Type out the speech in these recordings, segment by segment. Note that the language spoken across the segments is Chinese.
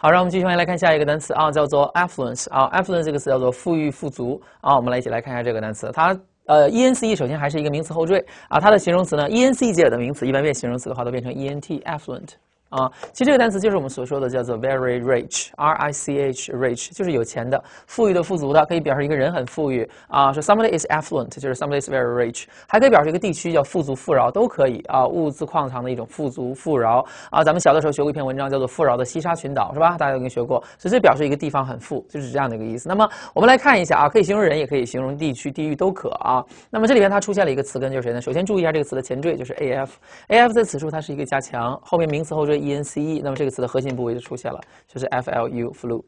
好，让我们继续往下来看下一个单词啊，叫做 affluence 啊，affluence 这个词叫做富裕富足啊，我们来一起来看一下这个单词，它呃 e-n-c e 首先还是一个名词后缀啊，它的形容词呢 e-n-c 结尾的名词一般变形容词的话都变成 e-n-t affluent。啊，其实这个单词就是我们所说的叫做 very rich，R-I-C-H，rich 就是有钱的、富裕的、富足的，可以表示一个人很富裕啊。说 somebody is affluent，就是 somebody is very rich，还可以表示一个地区叫富足、富饶都可以啊。物资矿藏的一种富足、富饶啊。咱们小的时候学过一篇文章叫做《富饶的西沙群岛》，是吧？大家肯定学过，所以这表示一个地方很富，就是这样的一个意思。那么我们来看一下啊，可以形容人，也可以形容地区、地域都可啊。那么这里边它出现了一个词根，就是谁呢？首先注意一下这个词的前缀就是 a f，a f 在此处它是一个加强，后面名词后缀。e n c e，那么这个词的核心部位就出现了，就是 f l u，flu。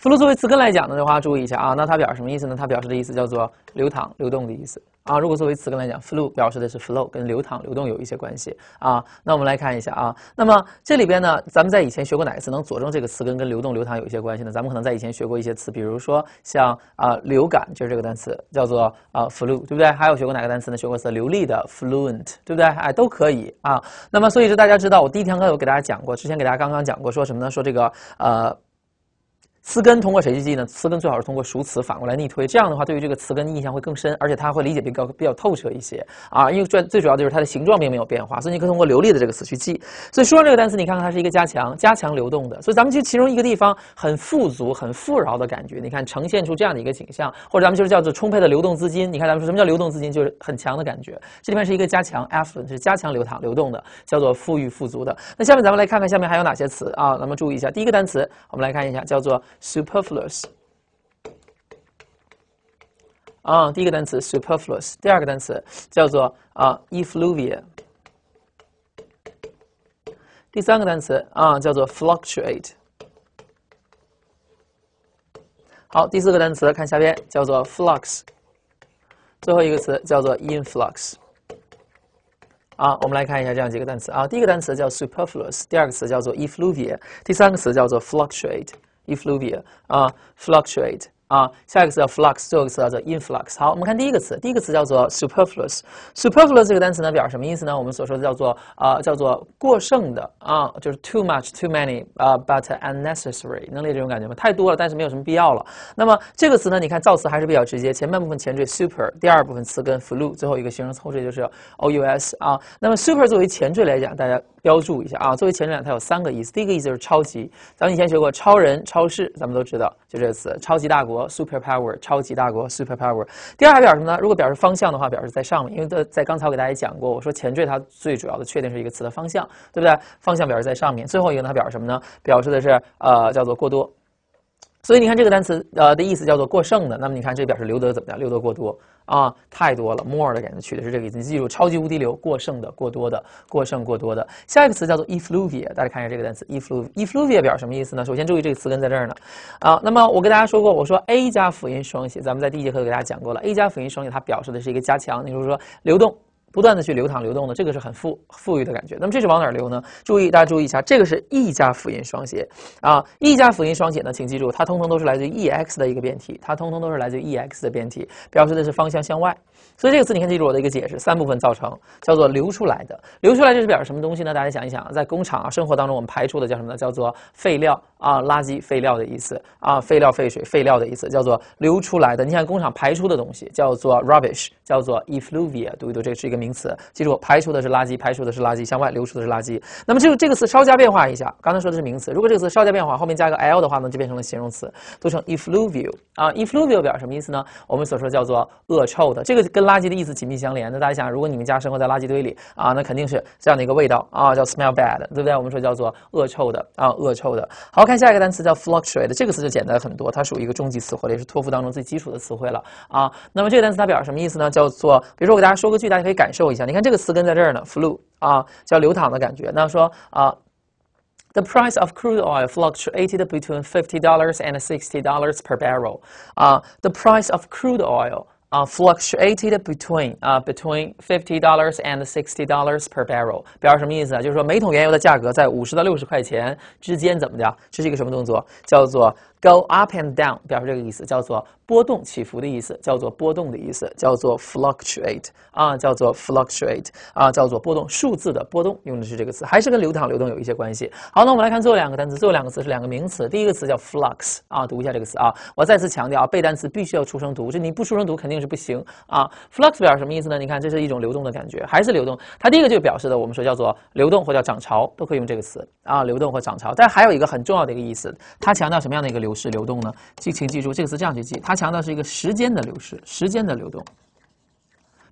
flu 作为词根来讲呢，大家注意一下啊，那它表示什么意思呢？它表示的意思叫做流淌、流动的意思。啊，如果作为词根来讲，flow 表示的是 flow，跟流淌、流动有一些关系啊。那我们来看一下啊，那么这里边呢，咱们在以前学过哪个词能佐证这个词根跟流动、流淌有一些关系呢？咱们可能在以前学过一些词，比如说像啊流感就是这个单词，叫做啊 flu，对不对？还有学过哪个单词呢？学过词流利的 fluent，对不对？哎，都可以啊。那么所以就大家知道，我第一堂课有给大家讲过，之前给大家刚刚讲过，说什么呢？说这个呃。词根通过谁去记呢？词根最好是通过熟词反过来逆推，这样的话对于这个词根印象会更深，而且它会理解比较比较透彻一些啊。因为最最主要就是它的形状并没有变化，所以你可以通过流利的这个词去记。所以说这个单词，你看看它是一个加强、加强流动的。所以咱们就其中一个地方很富足、很富饶的感觉。你看呈现出这样的一个景象，或者咱们就是叫做充沛的流动资金。你看咱们说什么叫流动资金，就是很强的感觉。这里面是一个加强，affluent 是加强流淌、流动的，叫做富裕、富足的。那下面咱们来看看下面还有哪些词啊？咱们注意一下，第一个单词，我们来看一下，叫做。superfluous 啊，第一个单词 superfluous，第二个单词叫做啊 e f f l u v i a 第三个单词啊叫做 fluctuate，好，第四个单词看下边叫做 flux，最后一个词叫做 influx。啊，我们来看一下这样几个单词啊，第一个单词叫 superfluous，第二个词叫做 e f f l u v i a 第三个词叫做 fluctuate。effluvia, uh, fluctuate. 啊，下一个词叫 flux，最后一个词叫做 influx。好，我们看第一个词，第一个词叫做 superfluous。superfluous 这个单词呢，表示什么意思呢？我们所说的叫做啊，叫做过剩的啊，就是 too much, too many，啊，but unnecessary。能理解这种感觉吗？太多了，但是没有什么必要了。那么这个词呢，你看造词还是比较直接，前半部分前缀 super，第二部分词根 flu，最后一个形容词后缀就是 o u s。啊，那么 super 作为前缀来讲，大家标注一下啊，作为前缀它有三个意思。第一个意思就是超级，咱们以前学过超人、超市，咱们都知道，就这个词，超级大国。Superpower，超级大国。Superpower，第二表示什么呢？如果表示方向的话，表示在上面，因为在在刚才我给大家讲过，我说前缀它最主要的确定是一个词的方向，对不对？方向表示在上面。最后一个它表示什么呢？表示的是呃叫做过多。所以你看这个单词，呃的意思叫做过剩的。那么你看这表示留得怎么样？留得过多啊，太多了。more 的感觉取的是这个意思。记住，超级无敌流过剩的、过多的、过剩过多的。下一个词叫做 e f f l u v i a 大家看一下这个单词 e u i a e f f l u v i a 表什么意思呢？首先注意这个词根在这儿呢啊。那么我跟大家说过，我说 a 加辅音双写，咱们在第一节课给大家讲过了，a 加辅音双写它表示的是一个加强，也就是说流动。不断的去流淌流动的，这个是很富富裕的感觉。那么这是往哪儿流呢？注意，大家注意一下，这个是 E 加辅音双写啊！E 加辅音双写呢，请记住，它通通都是来自于 ex 的一个变体，它通通都是来自于 ex 的变体，表示的是方向向外。所以这个词，你看，记住我的一个解释，三部分造成，叫做流出来的。流出来就是表示什么东西呢？大家想一想，在工厂啊、生活当中，我们排出的叫什么呢？叫做废料啊，垃圾、废料的意思啊，废料、废水、废料的意思，叫做流出来的。你看工厂排出的东西，叫做 rubbish，叫做 effluvia，读一读，这是一个名词。记住，排出的是垃圾，排出的是垃圾，向外流出的是垃圾。那么这个这个词稍加变化一下，刚才说的是名词，如果这个词稍加变化，后面加个 l 的话呢，就变成了形容词，读成 e f f l u v i a l 啊 e f f l u v i a l 表什么意思呢？我们所说叫做恶臭的，这个。跟垃圾的意思紧密相连。那大家想，如果你们家生活在垃圾堆里啊，那肯定是这样的一个味道啊，叫 smell bad，对不对？我们说叫做恶臭的啊，恶臭的。好看下一个单词叫 fluctuate，这个词就简单很多，它属于一个中级词汇，也是托福当中最基础的词汇了啊。那么这个单词它表示什么意思呢？叫做，比如说我给大家说个句，大家可以感受一下。你看这个词根在这儿呢 f l u w 啊，叫流淌的感觉。那说啊，the price of crude oil fluctuated between fifty dollars and sixty dollars per barrel 啊，the price of crude oil。uh, fluctuated between 啊、uh, between fifty dollars and sixty dollars per barrel，表示什么意思啊？就是说每桶原油的价格在五十到六十块钱之间怎么的？这是一个什么动作？叫做 Go up and down 表示这个意思，叫做波动起伏的意思，叫做波动的意思，叫做 fluctuate 啊，叫做 fluctuate 啊，叫做波动数字的波动，用的是这个词，还是跟流淌流动有一些关系。好，那我们来看最后两个单词，最后两个词是两个名词，第一个词叫 flux 啊，读一下这个词啊。我再次强调啊，背单词必须要出声读，这你不出声读肯定是不行啊。flux 表示什么意思呢？你看，这是一种流动的感觉，还是流动。它第一个就表示的我们说叫做流动或叫涨潮，都可以用这个词啊，流动或涨潮。但还有一个很重要的一个意思，它强调什么样的一个流？是流动呢？记，请记住，这个词这样去记，它强调是一个时间的流逝，时间的流动，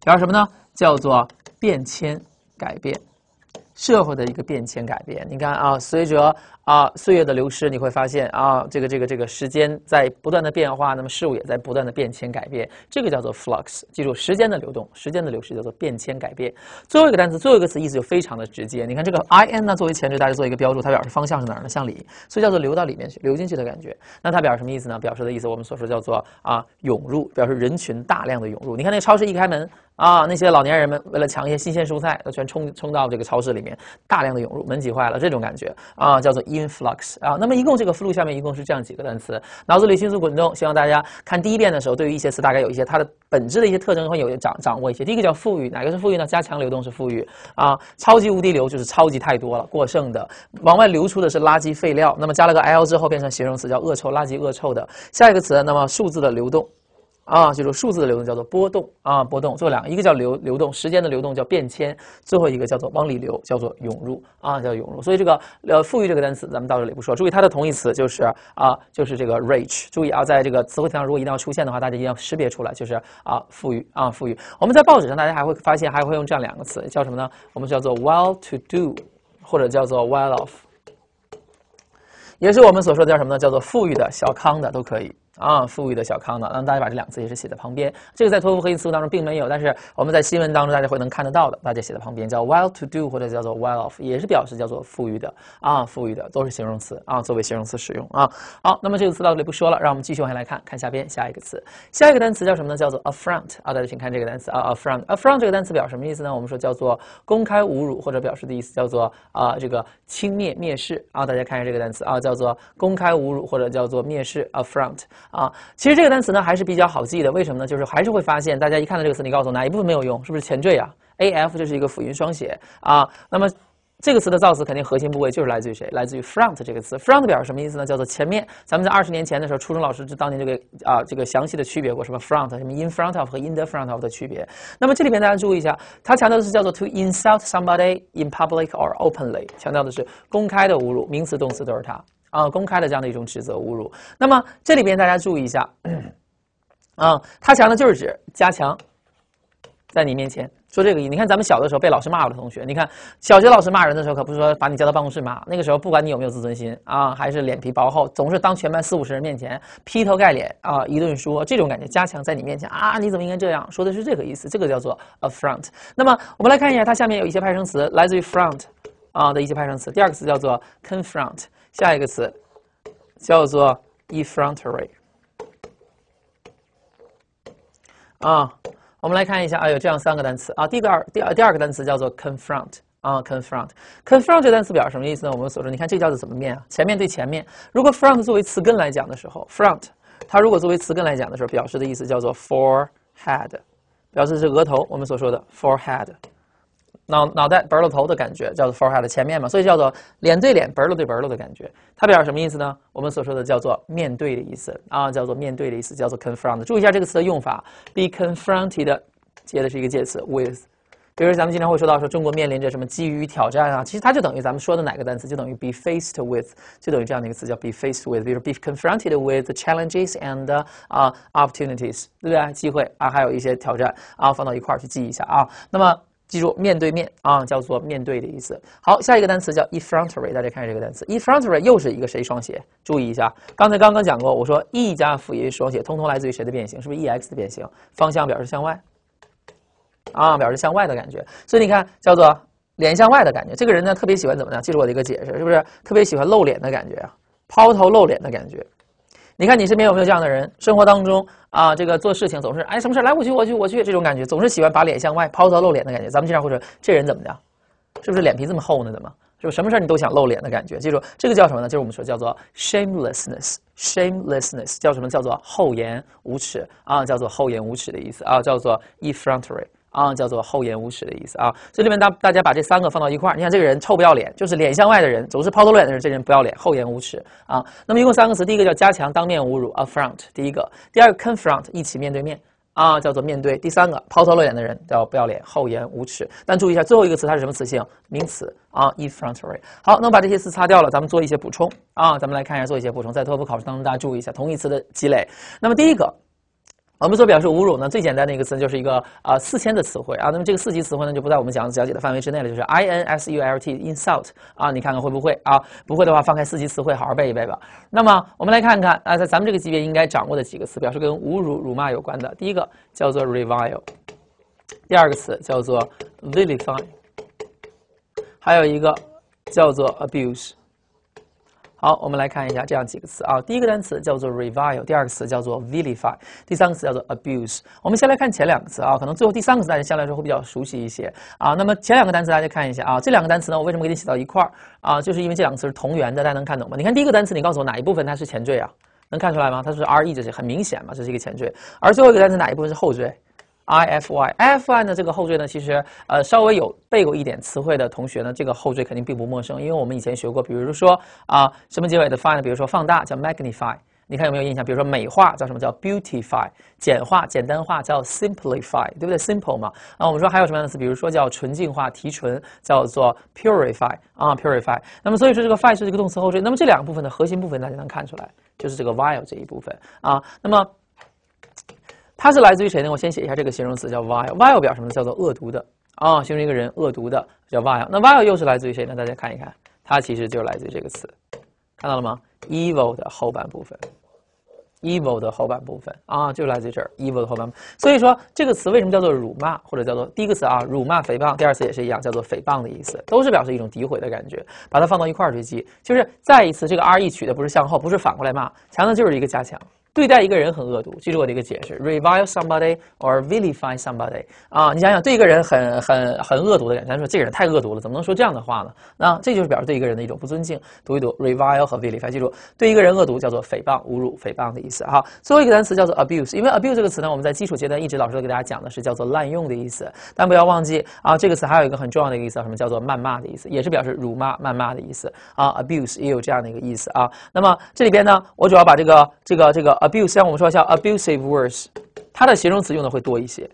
表示什么呢？叫做变迁、改变。社会的一个变迁改变，你看啊，随着啊岁月的流失，你会发现啊，这个这个这个时间在不断的变化，那么事物也在不断的变迁改变，这个叫做 flux，记住时间的流动，时间的流逝叫做变迁改变。最后一个单词，最后一个词意思就非常的直接，你看这个 in 呢作为前缀，大家做一个标注，它表示方向是哪呢？向里，所以叫做流到里面去，流进去的感觉。那它表示什么意思呢？表示的意思我们所说叫做啊涌入，表示人群大量的涌入。你看那超市一开门啊，那些老年人们为了抢一些新鲜蔬菜，都全冲冲到这个超市里面。大量的涌入，门挤坏了，这种感觉啊，叫做 influx 啊。那么一共这个 flu 下面一共是这样几个单词，脑子里迅速滚动。希望大家看第一遍的时候，对于一些词大概有一些它的本质的一些特征会有掌掌握一些。第一个叫富裕，哪个是富裕呢？加强流动是富裕啊，超级无敌流就是超级太多了，过剩的，往外流出的是垃圾废料。那么加了个 l 之后变成形容词，叫恶臭垃圾恶臭的。下一个词，那么数字的流动。啊，就是数字的流动叫做波动啊，波动。最后两个，一个叫流流动，时间的流动叫变迁，最后一个叫做往里流，叫做涌入啊，叫涌入。所以这个呃，富裕这个单词咱们到这里不说。注意它的同义词就是啊，就是这个 rich。注意啊，在这个词汇题上，如果一定要出现的话，大家一定要识别出来，就是啊，富裕啊，富裕。我们在报纸上，大家还会发现还会用这样两个词，叫什么呢？我们叫做 well-to-do 或者叫做 well-off，也是我们所说的叫什么呢？叫做富裕的、小康的都可以。啊，富裕的小康的，那大家把这两个词也是写在旁边。这个在托福核心词汇当中并没有，但是我们在新闻当中大家会能看得到的，大家写在旁边，叫 well to do 或者叫做 well off，也是表示叫做富裕的啊，富裕的都是形容词啊，作为形容词使用啊。好，那么这个词到这里不说了，让我们继续往下来看，看下边下一个词，下一个单词叫什么呢？叫做 affront 啊，大家请看这个单词啊，affront，affront 这个单词表什么意思呢？我们说叫做公开侮辱或者表示的意思叫做啊，这个轻蔑蔑视啊，大家看一下这个单词啊，叫做公开侮辱或者叫做蔑视 affront。啊，其实这个单词呢还是比较好记的，为什么呢？就是还是会发现，大家一看到这个词，你告诉我哪一部分没有用？是不是前缀啊？af 这是一个辅音双写啊。那么这个词的造词肯定核心部位就是来自于谁？来自于 front 这个词。front 表示什么意思呢？叫做前面。咱们在二十年前的时候，初中老师就当年就给啊这个详细的区别过，什么 front 什么 in front of 和 in the front of 的区别。那么这里面大家注意一下，它强调的是叫做 to insult somebody in public or openly，强调的是公开的侮辱，名词、动词都是它。啊，公开的这样的一种指责、侮辱。那么这里边大家注意一下，啊，它强的就是指加强在你面前说这个意。你看咱们小的时候被老师骂过的同学，你看小学老师骂人的时候，可不是说把你叫到办公室骂。那个时候不管你有没有自尊心啊，还是脸皮薄厚，总是当全班四五十人面前劈头盖脸啊一顿说。这种感觉加强在你面前啊，你怎么应该这样？说的是这个意思，这个叫做 affront。那么我们来看一下它下面有一些派生词，来自于 front 啊的一些派生词。第二个词叫做 confront。下一个词叫做 e f f r o n t e r y 啊，我们来看一下啊，有这样三个单词啊，第一个二第第二个单词叫做 confront 啊，confront，confront 这单词表示什么意思呢？我们所说，你看这叫做怎么面啊？前面对前面。如果 front 作为词根来讲的时候，front 它如果作为词根来讲的时候，表示的意思叫做 forehead，表示是额头。我们所说的 forehead。脑脑袋啵了头的感觉叫做 forehead 的前面嘛，所以叫做脸对脸啵了对啵了的感觉。它表示什么意思呢？我们所说的叫做面对的意思啊，叫做面对的意思，叫做 confront。注意一下这个词的用法，be confronted 接的是一个介词 with。比如咱们经常会说到说中国面临着什么机遇与挑战啊，其实它就等于咱们说的哪个单词，就等于 be faced with，就等于这样的一个词叫 be faced with。比如 be confronted with challenges and 啊 opportunities，对不对？机会啊，还有一些挑战啊，放到一块儿去记一下啊。那么记住，面对面啊，叫做面对的意思。好，下一个单词叫 efrontry，f e 大家看这个单词 efrontry f e 又是一个谁双写？注意一下，刚才刚刚讲过，我说 e 加辅音双写，通通来自于谁的变形？是不是 ex 的变形？方向表示向外啊，表示向外的感觉。所以你看，叫做脸向外的感觉。这个人呢，特别喜欢怎么样？记住我的一个解释，是不是特别喜欢露脸的感觉啊？抛头露脸的感觉。你看你身边有没有这样的人？生活当中啊，这个做事情总是哎，什么事来我去我去我去，这种感觉总是喜欢把脸向外抛头露脸的感觉。咱们经常会说这人怎么的，是不是脸皮这么厚呢？怎么是不？什么事儿你都想露脸的感觉？记住，这个叫什么呢？就是我们说叫做 shamelessness，shamelessness 叫什么？叫做厚颜无耻啊？叫做厚颜无耻的意思啊？叫做 effrontery。啊，叫做厚颜无耻的意思啊。这里面大大家把这三个放到一块儿，你看这个人臭不要脸，就是脸向外的人，总是抛头露脸的人，这人不要脸，厚颜无耻啊。那么一共三个词，第一个叫加强当面侮辱，affront，第一个，第二个 confront，一起面对面啊，叫做面对。第三个抛头露脸的人叫不要脸，厚颜无耻。但注意一下，最后一个词它是什么词性？名词啊 i n f r o n a t o r y 好，那么把这些词擦掉了，咱们做一些补充啊，咱们来看一下做一些补充，在托福考试当中大家注意一下同义词的积累。那么第一个。我们所表示侮辱呢，最简单的一个词就是一个呃四千的词汇啊。那么这个四级词汇呢，就不在我们讲讲解的范围之内了，就是 insult，insult。啊，你看看会不会啊？不会的话，放开四级词汇，好好背一背吧。那么我们来看看啊，在咱们这个级别应该掌握的几个词，表示跟侮辱、辱骂有关的。第一个叫做 revile，第二个词叫做 vilify，还有一个叫做 abuse。好，我们来看一下这样几个词啊。第一个单词叫做 revile，第二个词叫做 vilify，第三个词叫做 abuse。我们先来看前两个词啊，可能最后第三个词大家相对来说会比较熟悉一些啊。那么前两个单词大家看一下啊，这两个单词呢，我为什么给你写到一块儿啊？就是因为这两个词是同源的，大家能看懂吗？你看第一个单词，你告诉我哪一部分它是前缀啊？能看出来吗？它是 re 这是很明显嘛，这是一个前缀。而最后一个单词哪一部分是后缀？i f y f y 呢？这个后缀呢，其实呃稍微有背过一点词汇的同学呢，这个后缀肯定并不陌生，因为我们以前学过，比如说啊什么结尾的 f y 呢？比如说放大叫 magnify，你看有没有印象？比如说美化叫什么叫 beautify，简化简单化叫 simplify，对不对？simple 嘛啊，我们说还有什么样的词？比如说叫纯净化、提纯叫做 purify 啊，purify。那么所以说这个 fy 是这个动词后缀。那么这两个部分的核心部分大家能看出来，就是这个 while 这一部分啊。那么。它是来自于谁呢？我先写一下这个形容词叫 vile，vile 表什么呢？叫做恶毒的啊，形容一个人恶毒的叫 vile。那 vile 又是来自于谁呢？大家看一看，它其实就是来自于这个词，看到了吗？evil 的后半部分，evil 的后半部分啊，就来自于这儿 evil 的后半部分。所以说这个词为什么叫做辱骂，或者叫做第一个词啊辱骂、诽谤，第二次也是一样，叫做诽谤的意思，都是表示一种诋毁的感觉。把它放到一块儿去记，就是再一次这个 r e 取的不是向后，不是反过来骂，强调就是一个加强。对待一个人很恶毒，记住我的一个解释：revile somebody or vilify somebody 啊！你想想，对一个人很很很恶毒的人，咱说这个人太恶毒了，怎么能说这样的话呢？那这就是表示对一个人的一种不尊敬。读一读 revile 和 vilify，记住对一个人恶毒叫做诽谤、侮辱、诽谤的意思哈。最后一个单词叫做 abuse，因为 abuse 这个词呢，我们在基础阶段一直老师都给大家讲的是叫做滥用的意思，但不要忘记啊，这个词还有一个很重要的一个意思，什么叫做谩骂的意思，也是表示辱骂、谩骂的意思啊。abuse 也有这样的一个意思啊。那么这里边呢，我主要把这个这个这个。abuse 像我们说像 abusive words，它的形容词用的会多一些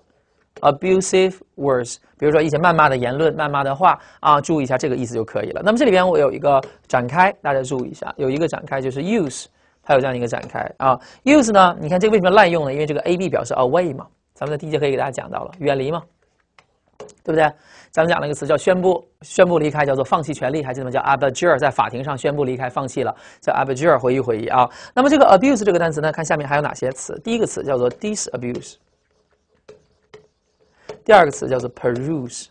，abusive words，比如说一些谩骂的言论、谩骂的话啊，注意一下这个意思就可以了。那么这里边我有一个展开，大家注意一下，有一个展开就是 use，它有这样一个展开啊。use 呢，你看这为什么滥用呢？因为这个 ab 表示 away 嘛，咱们在第一节可以给大家讲到了，远离嘛。对不对？咱们讲了一个词叫“宣布”，宣布离开叫做“放弃权利”，还记得吗？叫 abjure，在法庭上宣布离开，放弃了，叫 abjure。回忆回忆啊。那么这个 abuse 这个单词呢，看下面还有哪些词？第一个词叫做 disabuse，第二个词叫做 peruse。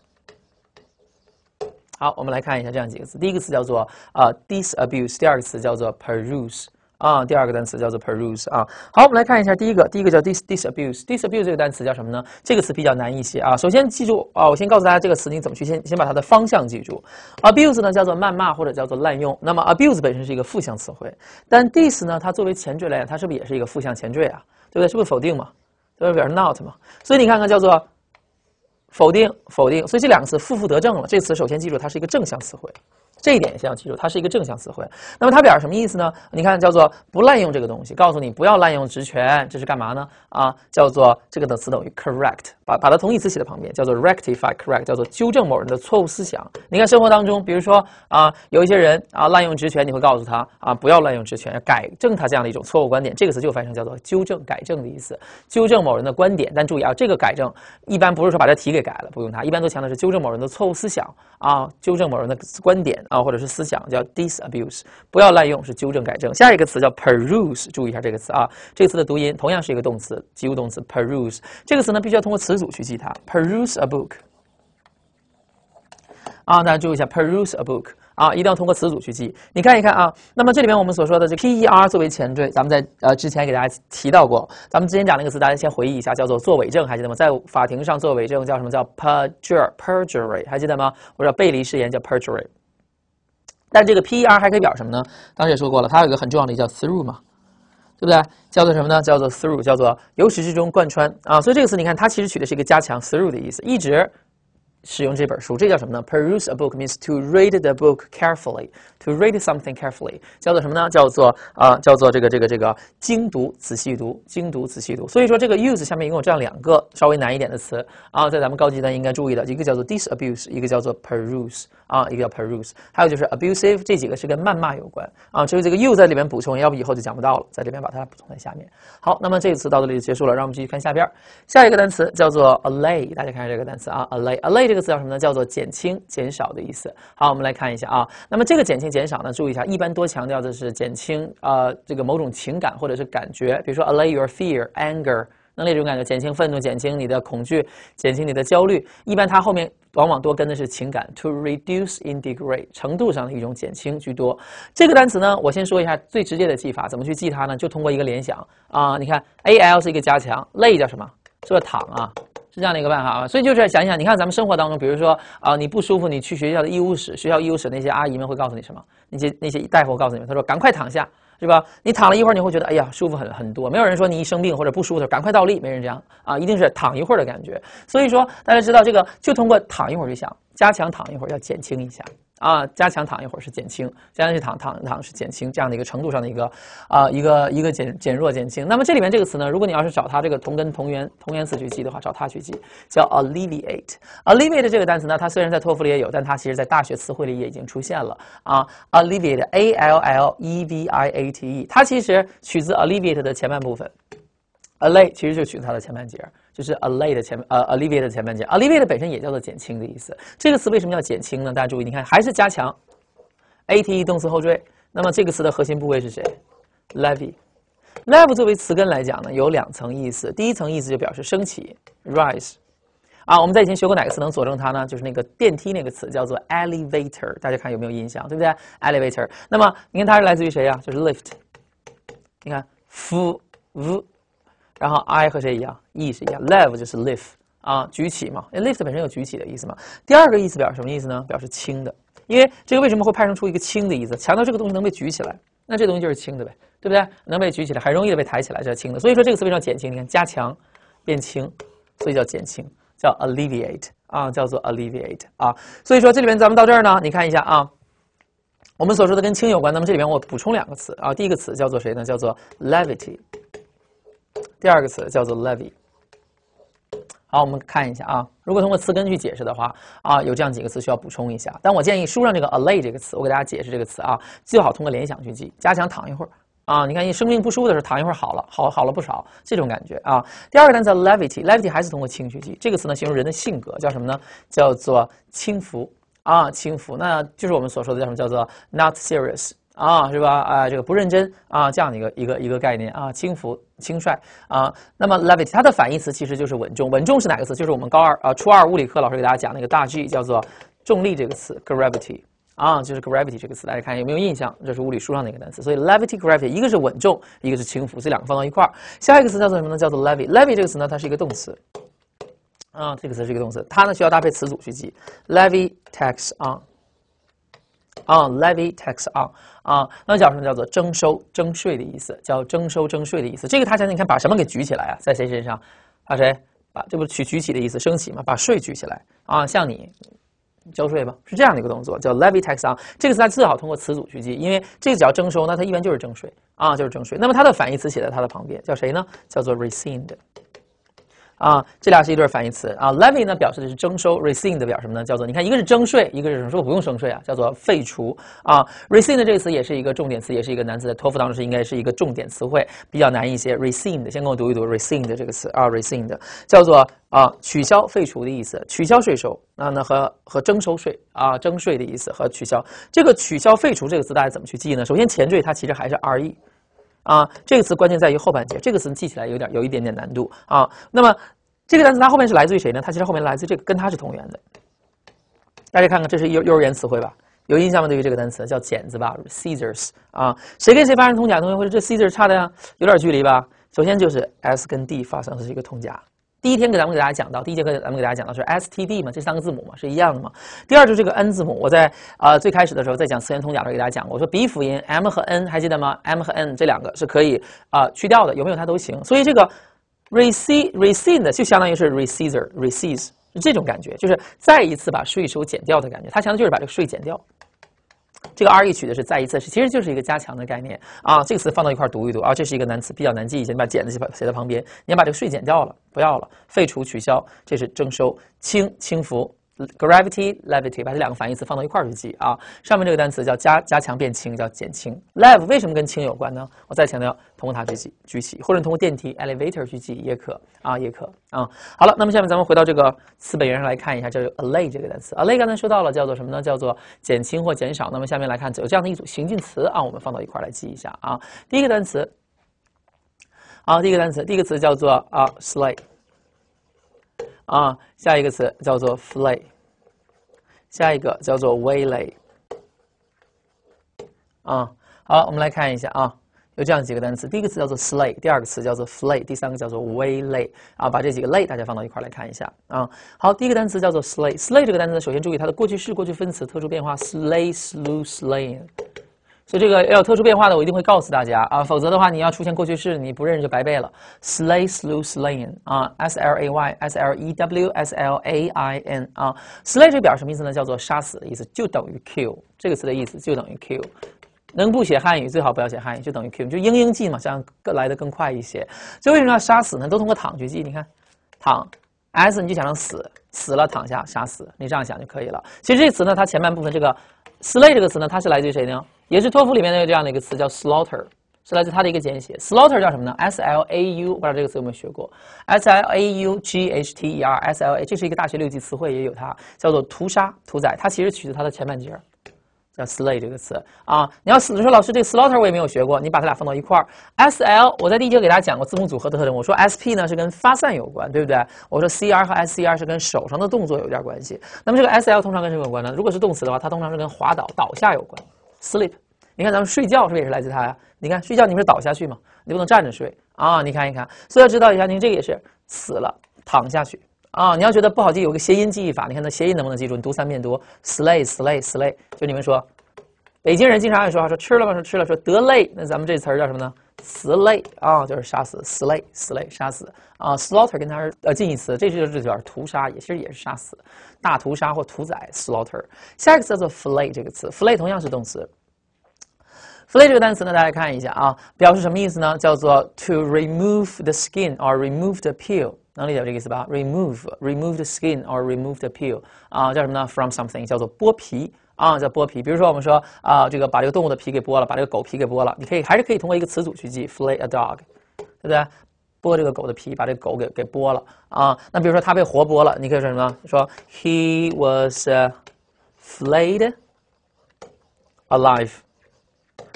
好，我们来看一下这样几个词。第一个词叫做呃 disabuse，第二个词叫做 peruse。啊，第二个单词叫做 peruse 啊。好，我们来看一下第一个，第一个叫 disdis abuse。dis abuse 这个单词叫什么呢？这个词比较难一些啊。首先记住啊，我先告诉大家这个词你怎么去先先把它的方向记住。abuse 呢叫做谩骂或者叫做滥用。那么 abuse 本身是一个负向词汇，但 dis 呢它作为前缀来讲，它是不是也是一个负向前缀啊？对不对？是不是否定嘛？对不对？表示 not 嘛？所以你看看叫做否定否定，所以这两个词负负得正了。这词首先记住它是一个正向词汇。这一点先要记住，它是一个正向词汇。那么它表示什么意思呢？你看，叫做不滥用这个东西，告诉你不要滥用职权，这是干嘛呢？啊，叫做这个的词等于 correct，把把它同义词写在旁边，叫做 rectify，correct，叫做纠正某人的错误思想。你看生活当中，比如说啊，有一些人啊滥用职权，你会告诉他啊不要滥用职权，改正他这样的一种错误观点。这个词就翻译成叫做纠正、改正的意思，纠正某人的观点。但注意啊，这个改正一般不是说把这题给改了，不用它，一般都强调是纠正某人的错误思想啊，纠正某人的观点啊。啊，或者是思想叫 disabuse，不要滥用，是纠正改正。下一个词叫 peruse，注意一下这个词啊，这个词的读音同样是一个动词，及物动词 peruse。这个词呢，必须要通过词组去记它，peruse a book。啊，大家注意一下，peruse a book 啊，一定要通过词组去记。你看一看啊，那么这里面我们所说的这 P-E-R 作为前缀，咱们在呃之前给大家提到过，咱们之前讲那个词，大家先回忆一下，叫做作伪证，还记得吗？在法庭上作伪证叫什么叫 perjure，perjury，还记得吗？或者背离誓言叫 perjury。但这个 PER 还可以表什么呢？当时也说过了，它有一个很重要的，叫 through 嘛，对不对？叫做什么呢？叫做 through，叫做由始至终贯穿啊。所以这个词，你看，它其实取的是一个加强 through 的意思，一直。使用这本书，这叫什么呢？Peruse a book means to read the book carefully, to read something carefully，叫做什么呢？叫做啊，叫做这个这个这个精读、仔细读、精读、仔细读。所以说这个 use 下面一共有这样两个稍微难一点的词啊，在咱们高级单应该注意的，一个叫做 dis abuse，一个叫做 peruse 啊，一个叫 peruse，还有就是 abusive，这几个是跟谩骂有关啊。只有这个 use 在里面补充，要不以后就讲不到了，在这边把它补充在下面。好，那么这次到这里就结束了，让我们继续看下边儿，下一个单词叫做 a lay，l 大家看看这个单词啊，a lay，a l lay 这。这个词叫什么呢？叫做减轻、减少的意思。好，我们来看一下啊。那么这个减轻、减少呢，注意一下，一般多强调的是减轻，呃，这个某种情感或者是感觉，比如说 allay your fear, anger，那那种感觉，减轻愤怒，减轻你的恐惧，减轻你的焦虑。一般它后面往往多跟的是情感，to reduce in degree，程度上的一种减轻居多。这个单词呢，我先说一下最直接的记法，怎么去记它呢？就通过一个联想啊，你看 a l 是一个加强，lay 叫什么？是不是躺啊？是这样的一个办法啊，所以就是想一想，你看咱们生活当中，比如说啊，你不舒服，你去学校的医务室，学校医务室那些阿姨们会告诉你什么？那些那些大夫告诉你，们，他说：“赶快躺下，是吧？你躺了一会儿，你会觉得哎呀，舒服很很多。没有人说你一生病或者不舒服，赶快倒立，没人这样啊，一定是躺一会儿的感觉。所以说，大家知道这个，就通过躺一会儿就想。”加强躺一会儿要减轻一下啊！加强躺一会儿是减轻，加强去躺躺躺是减轻，这样的一个程度上的一个啊一个一个减减弱减轻。那么这里面这个词呢，如果你要是找它这个同根同源同源词去记的话，找它去记，叫 alleviate。alleviate 这个单词呢，它虽然在托福里也有，但它其实在大学词汇里也已经出现了啊。alleviate A L L E V I A T E，它其实取自 alleviate 的前半部分 a l l e 其实就取它的前半截。就是 a l l a t 的前面，呃，alleviate 的前面截 alleviate 本身也叫做减轻的意思。这个词为什么叫减轻呢？大家注意，你看还是加强，a t e 动词后缀。那么这个词的核心部位是谁？levy。levy 作为词根来讲呢，有两层意思。第一层意思就表示升起，rise。啊，我们在以前学过哪个词能佐证它呢？就是那个电梯那个词叫做 elevator，大家看有没有印象，对不对？elevator。那么你看它是来自于谁啊？就是 lift。你看，fu。然后，I 和谁一样？E 是一样。l i v e 就是 lift 啊，举起嘛。因为 lift 本身有举起的意思嘛。第二个意思表什么意思呢？表示轻的。因为这个为什么会派生出一个轻的意思？强调这个东西能被举起来，那这东西就是轻的呗，对不对？能被举起来，很容易的被抬起来，这轻的。所以说这个词叫减轻，你看，加强变轻，所以叫减轻，叫 alleviate 啊，叫做 alleviate 啊。所以说这里面咱们到这儿呢，你看一下啊，我们所说的跟轻有关，那么这里面我补充两个词啊。第一个词叫做谁呢？叫做 levity。第二个词叫做 l e v y 好，我们看一下啊，如果通过词根去解释的话啊，有这样几个词需要补充一下。但我建议书上这个 a lay 这个词，我给大家解释这个词啊，最好通过联想去记，加强躺一会儿啊。你看你生病不舒服的时候躺一会儿好了，好好了不少，这种感觉啊。第二个单词 levity，levity 还是通过轻去记，这个词呢形容人的性格叫什么呢？叫做轻浮啊，轻浮，那就是我们所说的叫什么？叫做 not serious。啊，是吧？啊，这个不认真啊，这样的一个一个一个概念啊，轻浮、轻率啊。那么，levity 它的反义词其实就是稳重。稳重是哪个词？就是我们高二啊初二物理课老师给大家讲那个大 G 叫做重力这个词，gravity 啊，就是 gravity 这个词，大家看有没有印象？这是物理书上的一个单词。所以，levity gravity 一个是稳重，一个是轻浮，这两个放到一块儿。下一个词叫做什么呢？叫做 levy。levy 这个词呢，它是一个动词啊，这个词是一个动词，它呢需要搭配词组去记，levy tax on。啊，levy tax on 啊，那叫什么？叫做征收征税的意思，叫征收征税的意思。这个它讲你看把什么给举起来啊？在谁身上？把谁？把这不取举起的意思，升起嘛？把税举起来啊？像你交税吧，是这样的一个动作，叫 levy tax on。这个词它最好通过词组去记，因为这个叫征收，那它一般就是征税啊，就是征税。那么它的反义词写在它的旁边，叫谁呢？叫做 recede。啊，这俩是一对反义词啊。levy 呢表示的是征收 r e s e i n 的表什么呢？叫做你看，一个是征税，一个是什么？说不用征税啊，叫做废除啊。r e s e i n 的这个词也是一个重点词，也是一个难词在托福当中是应该是一个重点词汇，比较难一些。r e s e i n 的，先跟我读一读 r e s e i n 的这个词啊 r e s e i n 的叫做啊取消废除的意思，取消税收啊，那和和征收税啊，征税的意思和取消。这个取消废除这个词大家怎么去记呢？首先前缀它其实还是 re。啊，这个词关键在于后半截，这个词记起来有点有一点点难度啊。那么这个单词它后面是来自于谁呢？它其实后面来自这个跟它是同源的。大家看看，这是幼幼儿园词汇吧，有印象吗？对于这个单词叫剪子吧，scissors 啊。谁跟谁发生同假？同学或者这 s c i s s o s 差的呀，有点距离吧。首先就是 s 跟 d 发生的是一个同假。第一天给咱们给大家讲到，第一节课咱们给大家讲到是 S T D 嘛，这三个字母嘛是一样的嘛。第二就是这个 N 字母，我在啊最开始的时候在讲词源通假的时候给大家讲过，我说鼻辅音 M 和 N 还记得吗？M 和 N 这两个是可以啊去掉的，有没有它都行。所以这个 rec received 就相当于是 r e c i v e r receives 是这种感觉，就是再一次把税收减掉的感觉，它相当于就是把这个税减掉。这个“ R E 取的是再一次，其实就是一个加强的概念啊。这个词放到一块儿读一读啊，这是一个难词，比较难记一些。你把“减”字写写在旁边，你要把这个“税”减掉了，不要了，废除、取消，这是征收清清浮。Gravity, levity，把这两个反义词放到一块儿去记啊。上面这个单词叫加加强变轻，叫减轻。lev 为什么跟轻有关呢？我再强调，通过它去记，举起，或者通过电梯 （elevator） 去记也可啊，也可啊。好了，那么下面咱们回到这个词本源上来看一下，叫做 “alay” 这个单词。alay 刚才说到了，叫做什么呢？叫做减轻或减少。那么下面来看，有这样的一组形近词啊，我们放到一块儿来记一下啊。第一个单词，啊，第一个单词，第一个词叫做啊，slay。啊，下一个词叫做 f l a y 下一个叫做 w y l y 啊，好，我们来看一下啊，有这样几个单词，第一个词叫做 slay，第二个词叫做 f l a y 第三个叫做 w y l y 啊，把这几个 l a y 大家放到一块来看一下啊，好，第一个单词叫做 slay，slay 这个单词首先注意它的过去式、过去分词特殊变化，slays，lose，slain。所以这个要有特殊变化的，我一定会告诉大家啊，否则的话，你要出现过去式，你不认识就白背了。Slay, slain w s l 啊，S-L-A-Y, S-L-E-W-S-L-A-I-N 啊，slay 这个表什么意思呢？叫做杀死的意思，就等于 kill 这个词的意思，就等于 kill。能不写汉语最好不要写汉语，就等于 kill，就英英记嘛，这样更来的更快一些。所以为什么要杀死呢？都通过躺去记，你看躺 s 你就想成死死了躺下杀死，你这样想就可以了。其实这词呢，它前半部分这个 slay 这个词呢，它是来自于谁呢？也是托福里面的这样的一个词，叫 slaughter，是来自它的一个简写。slaughter 叫什么呢？s l a u 不知道这个词有没有学过？s l a u g h t e r s l a 这是一个大学六级词汇，也有它，叫做屠杀、屠宰。它其实取自它的前半截儿，叫 slay 这个词啊。你要死说，老师这 slaughter 我也没有学过。你把它俩放到一块儿，s l 我在第一节给大家讲过字母组合的特征，我说 s p 呢是跟发散有关，对不对？我说 c r 和 s c r 是跟手上的动作有点关系。那么这个 s l 通常跟什么有关呢？如果是动词的话，它通常是跟滑倒、倒下有关。Sleep，你看咱们睡觉是不是也是来自它呀？你看睡觉，你不是倒下去吗？你不能站着睡啊！你看一看，所以要知道一下，看这个也是死了躺下去啊！你要觉得不好记，有个谐音记忆法，你看那谐音能不能记住？你读三遍，读 sleep sleep sleep，就你们说，北京人经常爱说话说吃了吗？说吃了说得累，那咱们这词儿叫什么呢？slay 啊，就是杀死，slay，slay，杀死啊，slaughter 跟它是呃近义词，这就是就是屠杀，也其实也是杀死，大屠杀或屠宰，slaughter。下一个叫做 flay 这个词，flay 同样是动词，flay 这个单词呢，大家看一下啊，表示什么意思呢？叫做 to remove the skin or remove the peel。non-literally remove, the skin or remove the peel 啊，叫什么呢？From something 叫做剥皮啊，叫剥皮。比如说我们说啊、呃，这个把这个动物的皮给剥了，把这个狗皮给剥了，你可以还是可以通过一个词组去记 a dog，对不对？剥这个狗的皮，把这狗给给剥了啊。那比如说他被活剥了，你可以说什么？说 He was、uh, flayed alive。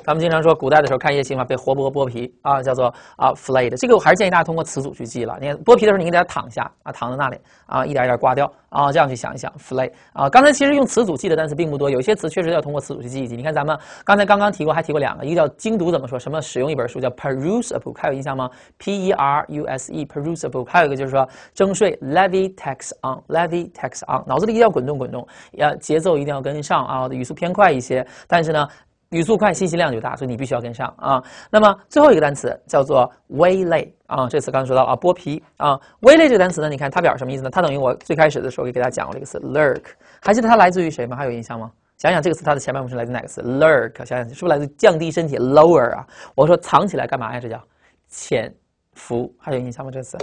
咱们经常说，古代的时候看夜戏嘛，被活剥剥皮啊，叫做啊 flayed。这个我还是建议大家通过词组去记了。你看剥皮的时候，你给它躺下啊，躺在那里啊，一点一点刮掉啊，这样去想一想，flay。啊，刚才其实用词组记的单词并不多，有些词确实要通过词组去记一记。你看咱们刚才刚刚提过，还提过两个，一个叫精读怎么说，什么使用一本书叫 peruseable，还有印象吗？P-E-R-U-S-E peruseable。还有一个就是说征税，levy tax on levy tax on，脑子里一定要滚动滚动，要节奏一定要跟上啊，语速偏快一些，但是呢。语速快，信息量就大，所以你必须要跟上啊。那么最后一个单词叫做 w a y l a y 啊，这词刚才说到啊，剥皮啊 w a y l a y 这个单词呢，你看它表示什么意思呢？它等于我最开始的时候也给大家讲过这个词，lurk，还记得它来自于谁吗？还有印象吗？想想这个词，它的前半部分来自哪个词？lurk，想想是不是来自降低身体 lower 啊？我说藏起来干嘛呀？这叫潜伏，还有印象吗？这个词，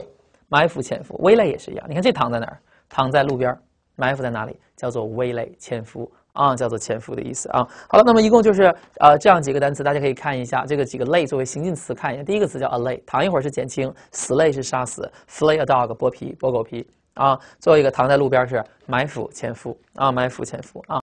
埋伏、潜伏 w a y l a y 也是一样。你看这躺在哪儿？躺在路边，埋伏在哪里？叫做 w a y l a y 潜伏。啊，叫做潜伏的意思啊。好了，那么一共就是呃这样几个单词，大家可以看一下这个几个类作为形近词看一下。第一个词叫 a lay，躺一会儿是减轻，死 lay 是杀死，fle a dog 剥皮剥狗皮啊。最后一个躺在路边是埋伏潜伏啊，埋伏潜伏啊。